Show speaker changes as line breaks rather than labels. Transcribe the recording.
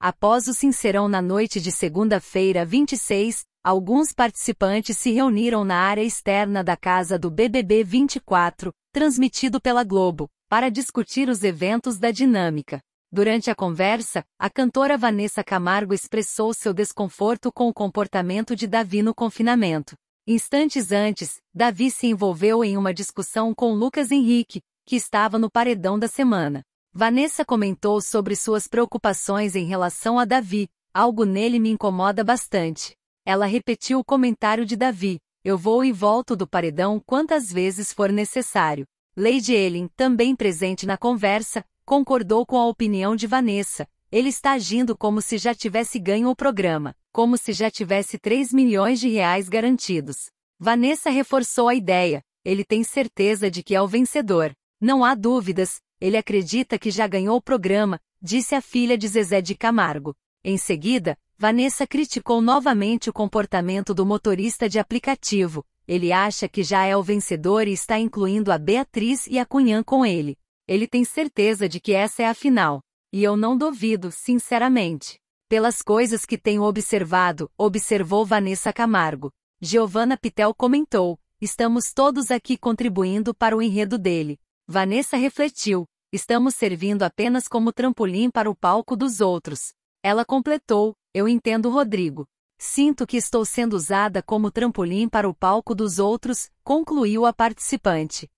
Após o Sincerão na noite de segunda-feira 26, alguns participantes se reuniram na área externa da casa do BBB 24, transmitido pela Globo, para discutir os eventos da dinâmica. Durante a conversa, a cantora Vanessa Camargo expressou seu desconforto com o comportamento de Davi no confinamento. Instantes antes, Davi se envolveu em uma discussão com Lucas Henrique, que estava no paredão da semana. Vanessa comentou sobre suas preocupações em relação a Davi, algo nele me incomoda bastante. Ela repetiu o comentário de Davi, eu vou e volto do paredão quantas vezes for necessário. Lady Ellen, também presente na conversa, concordou com a opinião de Vanessa, ele está agindo como se já tivesse ganho o programa, como se já tivesse 3 milhões de reais garantidos. Vanessa reforçou a ideia, ele tem certeza de que é o vencedor. Não há dúvidas, ele acredita que já ganhou o programa, disse a filha de Zezé de Camargo. Em seguida, Vanessa criticou novamente o comportamento do motorista de aplicativo. Ele acha que já é o vencedor e está incluindo a Beatriz e a Cunhã com ele. Ele tem certeza de que essa é a final. E eu não duvido, sinceramente. Pelas coisas que tenho observado, observou Vanessa Camargo. Giovanna Pitel comentou: Estamos todos aqui contribuindo para o enredo dele. Vanessa refletiu: estamos servindo apenas como trampolim para o palco dos outros. Ela completou: eu entendo Rodrigo. Sinto que estou sendo usada como trampolim para o palco dos outros, concluiu a participante.